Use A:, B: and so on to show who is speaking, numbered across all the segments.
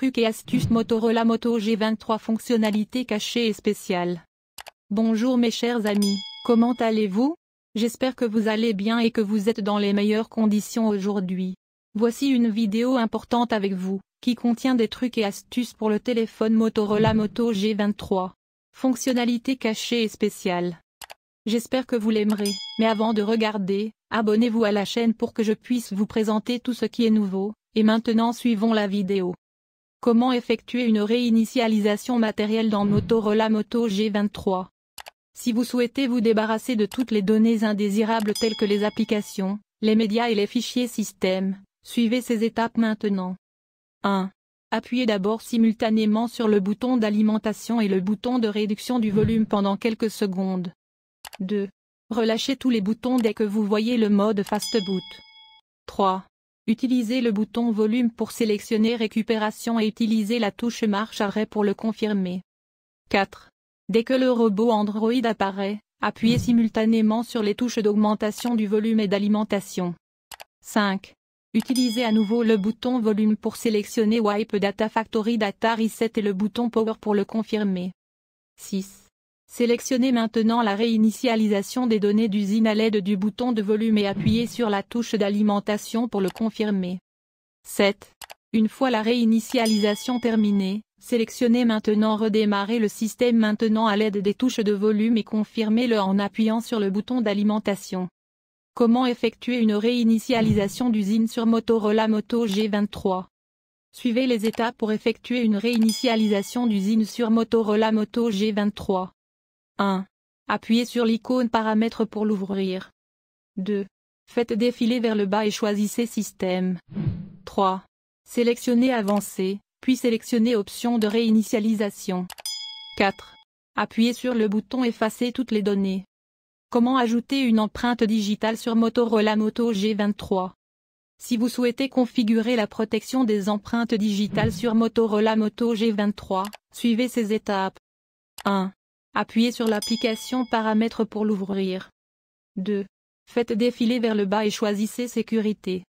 A: trucs et astuces Motorola Moto G23 fonctionnalités cachées et spéciales. Bonjour mes chers amis, comment allez-vous J'espère que vous allez bien et que vous êtes dans les meilleures conditions aujourd'hui. Voici une vidéo importante avec vous, qui contient des trucs et astuces pour le téléphone Motorola Moto G23. Fonctionnalités cachées et spéciales. J'espère que vous l'aimerez, mais avant de regarder, abonnez-vous à la chaîne pour que je puisse vous présenter tout ce qui est nouveau, et maintenant suivons la vidéo. Comment effectuer une réinitialisation matérielle dans Motorola Moto G23 Si vous souhaitez vous débarrasser de toutes les données indésirables telles que les applications, les médias et les fichiers système, suivez ces étapes maintenant. 1. Appuyez d'abord simultanément sur le bouton d'alimentation et le bouton de réduction du volume pendant quelques secondes. 2. Relâchez tous les boutons dès que vous voyez le mode Fast Boot. 3. Utilisez le bouton volume pour sélectionner récupération et utilisez la touche marche arrêt pour le confirmer. 4. Dès que le robot Android apparaît, appuyez simultanément sur les touches d'augmentation du volume et d'alimentation. 5. Utilisez à nouveau le bouton volume pour sélectionner Wipe Data Factory Data Reset et le bouton Power pour le confirmer. 6. Sélectionnez maintenant la réinitialisation des données d'usine à l'aide du bouton de volume et appuyez sur la touche d'alimentation pour le confirmer. 7. Une fois la réinitialisation terminée, sélectionnez maintenant Redémarrer le système maintenant à l'aide des touches de volume et confirmez-le en appuyant sur le bouton d'alimentation. Comment effectuer une réinitialisation d'usine sur Motorola Moto G23 Suivez les étapes pour effectuer une réinitialisation d'usine sur Motorola Moto G23. 1. Appuyez sur l'icône Paramètres pour l'ouvrir. 2. Faites défiler vers le bas et choisissez Système. 3. Sélectionnez Avancé, puis sélectionnez Option de réinitialisation. 4. Appuyez sur le bouton Effacer toutes les données. Comment ajouter une empreinte digitale sur Motorola Moto G23 Si vous souhaitez configurer la protection des empreintes digitales sur Motorola Moto G23, suivez ces étapes. 1. Appuyez sur l'application Paramètres pour l'ouvrir. 2. Faites défiler vers le bas et choisissez Sécurité.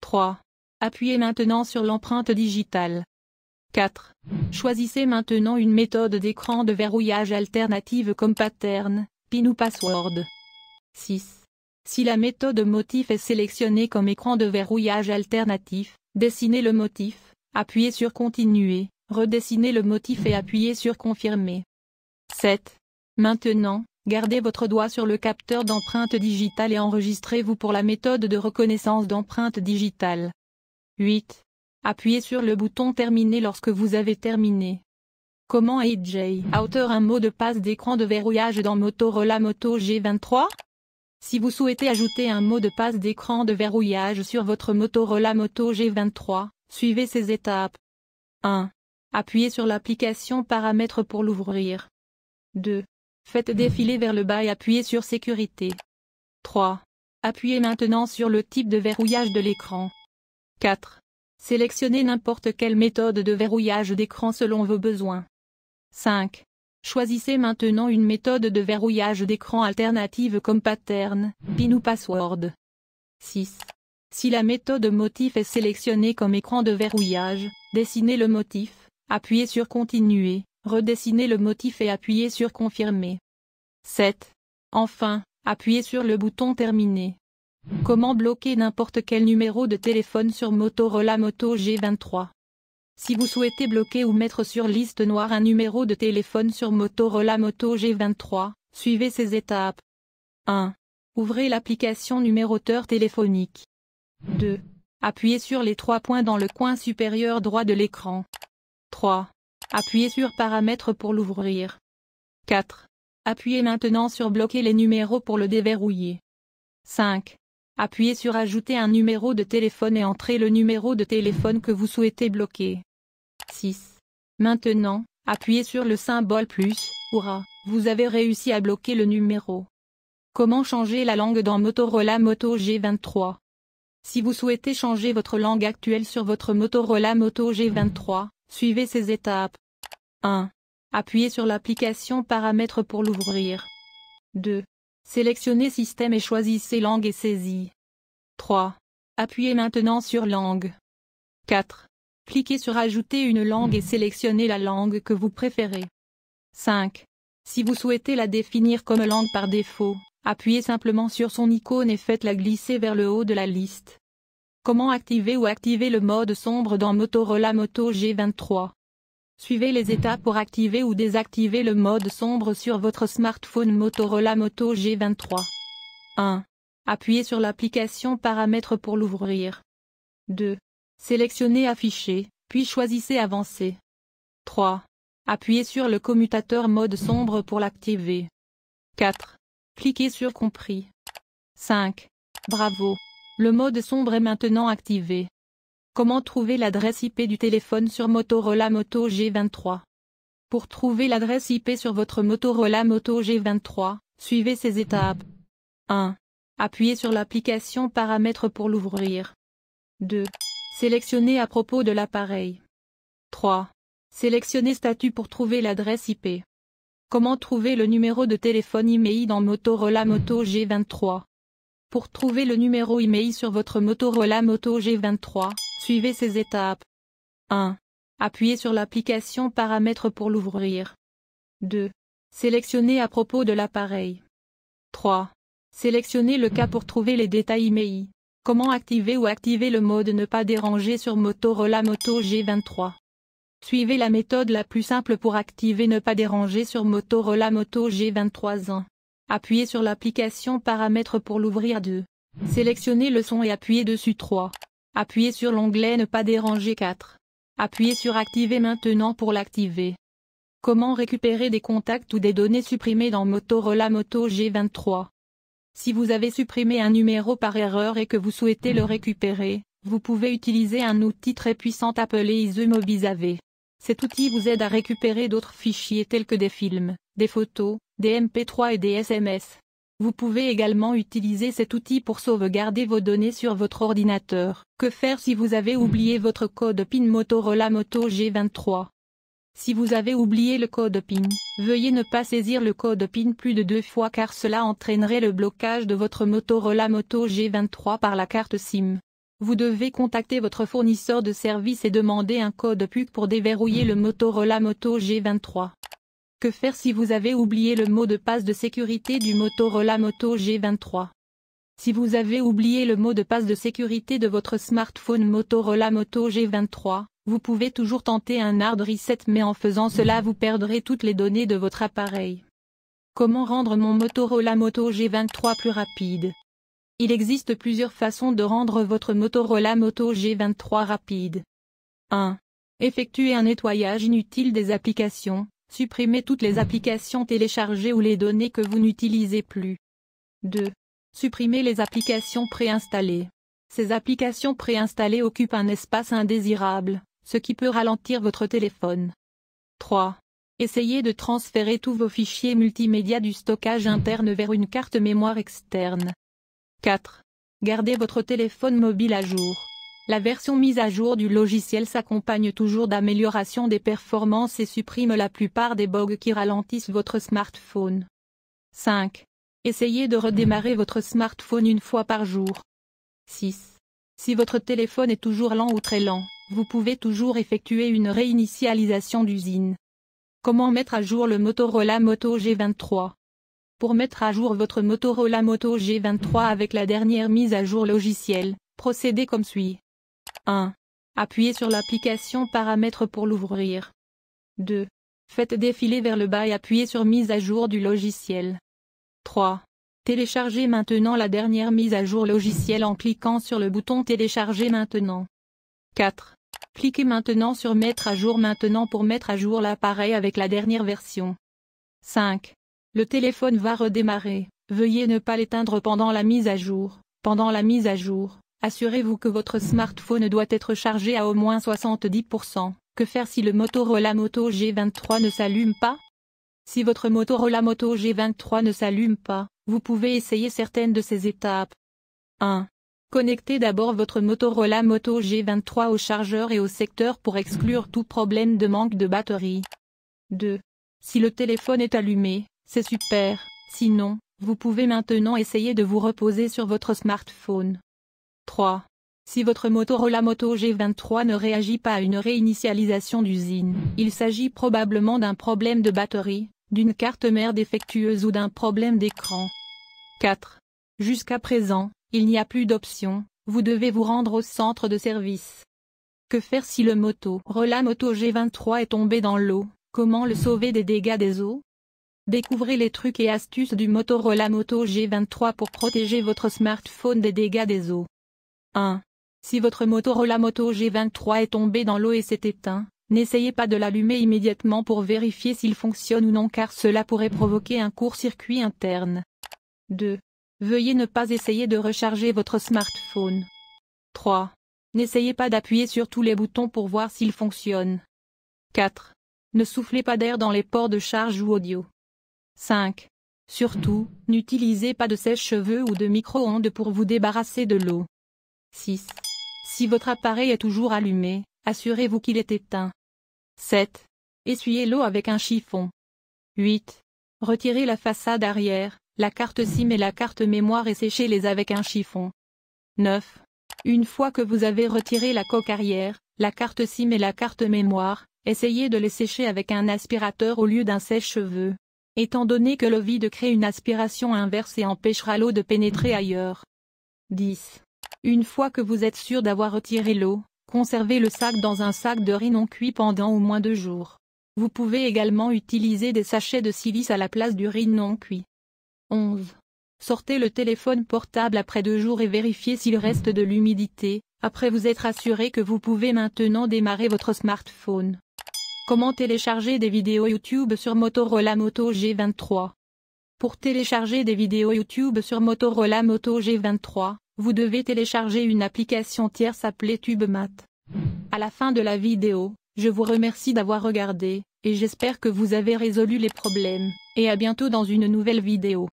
A: 3. Appuyez maintenant sur l'empreinte digitale. 4. Choisissez maintenant une méthode d'écran de verrouillage alternative comme pattern, pin ou password. 6. Si la méthode motif est sélectionnée comme écran de verrouillage alternatif, dessinez le motif, appuyez sur Continuer, redessinez le motif et appuyez sur Confirmer. 7. Maintenant, gardez votre doigt sur le capteur d'empreinte digitale et enregistrez-vous pour la méthode de reconnaissance d'empreinte digitale. 8. Appuyez sur le bouton Terminer lorsque vous avez terminé. Comment AJ auteur un mot de passe d'écran de verrouillage dans Motorola Moto G23 Si vous souhaitez ajouter un mot de passe d'écran de verrouillage sur votre Motorola Moto G23, suivez ces étapes. 1. Appuyez sur l'application Paramètres pour l'ouvrir. 2. Faites défiler vers le bas et appuyez sur Sécurité. 3. Appuyez maintenant sur le type de verrouillage de l'écran. 4. Sélectionnez n'importe quelle méthode de verrouillage d'écran selon vos besoins. 5. Choisissez maintenant une méthode de verrouillage d'écran alternative comme pattern, pin ou password. 6. Si la méthode motif est sélectionnée comme écran de verrouillage, dessinez le motif, appuyez sur Continuer. Redessinez le motif et appuyez sur Confirmer. 7. Enfin, appuyez sur le bouton Terminer. Comment bloquer n'importe quel numéro de téléphone sur Motorola Moto G23 Si vous souhaitez bloquer ou mettre sur liste noire un numéro de téléphone sur Motorola Moto G23, suivez ces étapes. 1. Ouvrez l'application numéroteur téléphonique. 2. Appuyez sur les trois points dans le coin supérieur droit de l'écran. 3. Appuyez sur Paramètres pour l'ouvrir. 4. Appuyez maintenant sur Bloquer les numéros pour le déverrouiller. 5. Appuyez sur Ajouter un numéro de téléphone et entrez le numéro de téléphone que vous souhaitez bloquer. 6. Maintenant, appuyez sur le symbole plus, hurrah, vous avez réussi à bloquer le numéro. Comment changer la langue dans Motorola Moto G23 Si vous souhaitez changer votre langue actuelle sur votre Motorola Moto G23, suivez ces étapes. 1. Appuyez sur l'application Paramètres pour l'ouvrir. 2. Sélectionnez Système et choisissez Langue et saisie. 3. Appuyez maintenant sur Langue. 4. Cliquez sur Ajouter une langue et sélectionnez la langue que vous préférez. 5. Si vous souhaitez la définir comme langue par défaut, appuyez simplement sur son icône et faites-la glisser vers le haut de la liste. Comment activer ou activer le mode sombre dans Motorola Moto G23 Suivez les étapes pour activer ou désactiver le mode sombre sur votre smartphone Motorola Moto G23. 1. Appuyez sur l'application Paramètres pour l'ouvrir. 2. Sélectionnez Afficher, puis choisissez Avancer. 3. Appuyez sur le commutateur mode sombre pour l'activer. 4. Cliquez sur Compris. 5. Bravo. Le mode sombre est maintenant activé. Comment trouver l'adresse IP du téléphone sur Motorola Moto G23 Pour trouver l'adresse IP sur votre Motorola Moto G23, suivez ces étapes. 1. Appuyez sur l'application Paramètres pour l'ouvrir. 2. Sélectionnez à propos de l'appareil. 3. Sélectionnez Statut pour trouver l'adresse IP. Comment trouver le numéro de téléphone IMEI e dans Motorola Moto G23 Pour trouver le numéro IMEI e sur votre Motorola Moto G23, Suivez ces étapes. 1. Appuyez sur l'application Paramètres pour l'ouvrir. 2. Sélectionnez à propos de l'appareil. 3. Sélectionnez le cas pour trouver les détails IMEI. E Comment activer ou activer le mode ne pas déranger sur Motorola Moto G23. Suivez la méthode la plus simple pour activer ne pas déranger sur Motorola Moto G23 1. Appuyez sur l'application Paramètres pour l'ouvrir 2. Sélectionnez le son et appuyez dessus 3. Appuyez sur l'onglet Ne pas déranger 4. Appuyez sur Activer maintenant pour l'activer. Comment récupérer des contacts ou des données supprimées dans Motorola Moto G23 Si vous avez supprimé un numéro par erreur et que vous souhaitez le récupérer, vous pouvez utiliser un outil très puissant appelé Isumobisave. Cet outil vous aide à récupérer d'autres fichiers tels que des films, des photos, des MP3 et des SMS. Vous pouvez également utiliser cet outil pour sauvegarder vos données sur votre ordinateur. Que faire si vous avez hmm. oublié votre code PIN Motorola Moto G23 Si vous avez oublié le code PIN, veuillez ne pas saisir le code PIN plus de deux fois car cela entraînerait le blocage de votre Motorola Moto G23 par la carte SIM. Vous devez contacter votre fournisseur de service et demander un code PUC pour déverrouiller le hmm. Motorola Moto G23. Que faire si vous avez oublié le mot de passe de sécurité du Motorola Moto G23 Si vous avez oublié le mot de passe de sécurité de votre smartphone Motorola Moto G23, vous pouvez toujours tenter un hard reset mais en faisant cela vous perdrez toutes les données de votre appareil. Comment rendre mon Motorola Moto G23 plus rapide Il existe plusieurs façons de rendre votre Motorola Moto G23 rapide. 1. Effectuez un nettoyage inutile des applications, Supprimez toutes les applications téléchargées ou les données que vous n'utilisez plus. 2. Supprimez les applications préinstallées. Ces applications préinstallées occupent un espace indésirable, ce qui peut ralentir votre téléphone. 3. Essayez de transférer tous vos fichiers multimédia du stockage interne vers une carte mémoire externe. 4. Gardez votre téléphone mobile à jour. La version mise à jour du logiciel s'accompagne toujours d'améliorations des performances et supprime la plupart des bugs qui ralentissent votre smartphone. 5. Essayez de redémarrer votre smartphone une fois par jour. 6. Si votre téléphone est toujours lent ou très lent, vous pouvez toujours effectuer une réinitialisation d'usine. Comment mettre à jour le Motorola Moto G23 Pour mettre à jour votre Motorola Moto G23 avec la dernière mise à jour logicielle, procédez comme suit. 1. Appuyez sur l'application Paramètres pour l'ouvrir. 2. Faites défiler vers le bas et appuyez sur Mise à jour du logiciel. 3. Téléchargez maintenant la dernière mise à jour logicielle en cliquant sur le bouton Télécharger maintenant. 4. Cliquez maintenant sur Mettre à jour maintenant pour mettre à jour l'appareil avec la dernière version. 5. Le téléphone va redémarrer. Veuillez ne pas l'éteindre pendant la mise à jour. Pendant la mise à jour. Assurez-vous que votre smartphone doit être chargé à au moins 70%. Que faire si le Motorola Moto G23 ne s'allume pas Si votre Motorola Moto G23 ne s'allume pas, vous pouvez essayer certaines de ces étapes. 1. Connectez d'abord votre Motorola Moto G23 au chargeur et au secteur pour exclure tout problème de manque de batterie. 2. Si le téléphone est allumé, c'est super, sinon, vous pouvez maintenant essayer de vous reposer sur votre smartphone. 3. Si votre Motorola Moto G23 ne réagit pas à une réinitialisation d'usine, il s'agit probablement d'un problème de batterie, d'une carte mère défectueuse ou d'un problème d'écran. 4. Jusqu'à présent, il n'y a plus d'option, vous devez vous rendre au centre de service. Que faire si le Motorola Moto G23 est tombé dans l'eau Comment le sauver des dégâts des eaux Découvrez les trucs et astuces du Motorola Moto G23 pour protéger votre smartphone des dégâts des eaux. 1. Si votre Motorola Moto G23 est tombé dans l'eau et s'est éteint, n'essayez pas de l'allumer immédiatement pour vérifier s'il fonctionne ou non car cela pourrait provoquer un court-circuit interne. 2. Veuillez ne pas essayer de recharger votre smartphone. 3. N'essayez pas d'appuyer sur tous les boutons pour voir s'ils fonctionnent. 4. Ne soufflez pas d'air dans les ports de charge ou audio. 5. Surtout, n'utilisez pas de sèche-cheveux ou de micro-ondes pour vous débarrasser de l'eau. 6. Si votre appareil est toujours allumé, assurez-vous qu'il est éteint. 7. Essuyez l'eau avec un chiffon. 8. Retirez la façade arrière, la carte SIM et la carte mémoire et séchez-les avec un chiffon. 9. Une fois que vous avez retiré la coque arrière, la carte SIM et la carte mémoire, essayez de les sécher avec un aspirateur au lieu d'un sèche-cheveux. Étant donné que le vide crée une aspiration inverse et empêchera l'eau de pénétrer ailleurs. 10. Une fois que vous êtes sûr d'avoir retiré l'eau, conservez le sac dans un sac de riz non cuit pendant au moins deux jours. Vous pouvez également utiliser des sachets de silice à la place du riz non cuit. 11. Sortez le téléphone portable après deux jours et vérifiez s'il reste de l'humidité, après vous être assuré que vous pouvez maintenant démarrer votre smartphone. Comment télécharger des vidéos YouTube sur Motorola Moto G23 Pour télécharger des vidéos YouTube sur Motorola Moto G23, vous devez télécharger une application tierce appelée TubeMat. À la fin de la vidéo, je vous remercie d'avoir regardé, et j'espère que vous avez résolu les problèmes, et à bientôt dans une nouvelle vidéo.